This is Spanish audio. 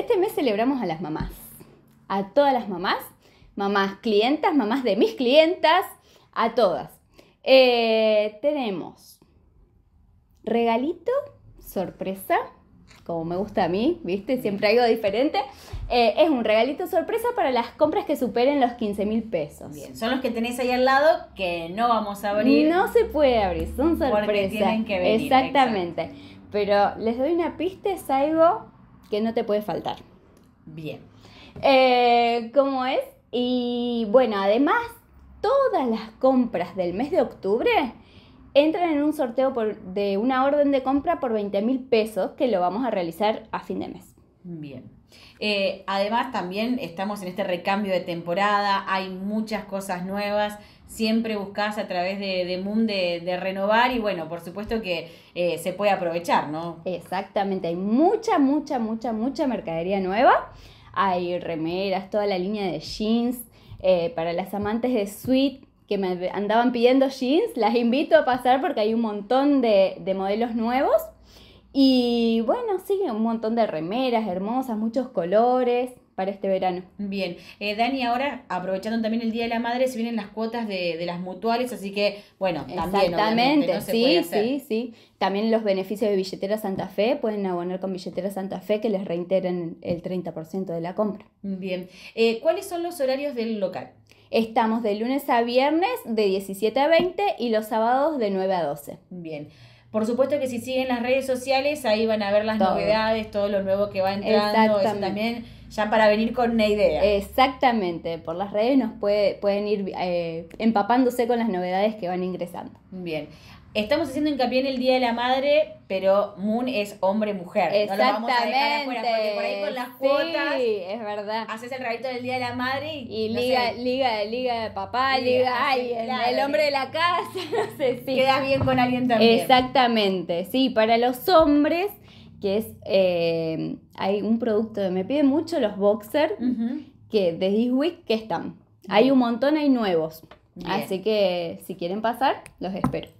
Este mes celebramos a las mamás, a todas las mamás, mamás clientas, mamás de mis clientas, a todas. Eh, tenemos regalito, sorpresa, como me gusta a mí, ¿viste? Siempre algo diferente. Eh, es un regalito sorpresa para las compras que superen los 15 mil pesos. Bien, son los que tenéis ahí al lado que no vamos a abrir. No se puede abrir, son sorpresas. Porque tienen que venir. Exactamente. Pero les doy una pista, es algo que no te puede faltar. Bien. Eh, ¿Cómo es? Y bueno, además, todas las compras del mes de octubre entran en un sorteo por, de una orden de compra por 20 mil pesos que lo vamos a realizar a fin de mes. Bien. Eh, además, también estamos en este recambio de temporada, hay muchas cosas nuevas. Siempre buscás a través de, de Moon de, renovar y bueno, por supuesto que eh, se puede aprovechar, ¿no? Exactamente, hay mucha, mucha, mucha, mucha mercadería nueva. Hay remeras, toda la línea de jeans. Eh, para las amantes de suite que me andaban pidiendo jeans, las invito a pasar porque hay un montón de, de modelos nuevos. Y bueno, sí, un montón de remeras hermosas, muchos colores para este verano. Bien, eh, Dani, ahora aprovechando también el Día de la Madre, se vienen las cuotas de, de las mutuales, así que bueno, también. Exactamente, sí, sí, sí. También los beneficios de Billetera Santa Fe, pueden abonar con Billetera Santa Fe que les reinteren el 30% de la compra. Bien, eh, ¿cuáles son los horarios del local? Estamos de lunes a viernes de 17 a 20 y los sábados de 9 a 12. Bien. Por supuesto que si siguen las redes sociales, ahí van a ver las novedades, todo lo nuevo que va entrando. Eso también ya para venir con una idea. Exactamente, por las redes nos puede, pueden ir eh, empapándose con las novedades que van ingresando. Bien. Estamos haciendo hincapié en el Día de la Madre, pero Moon es hombre-mujer. Exactamente. No lo vamos a dejar afuera, porque por ahí con las cuotas. Sí, es verdad. Haces el rabito del Día de la Madre y. y liga, liga, liga de papá, liga, ay, el, hombre de la casa, no sé, Quedas bien con alguien también. Exactamente, sí. Para los hombres, que es, eh, hay un producto que me piden mucho los boxers que de This Week que están. Hay un montón, hay nuevos. Así que si quieren pasar, los espero.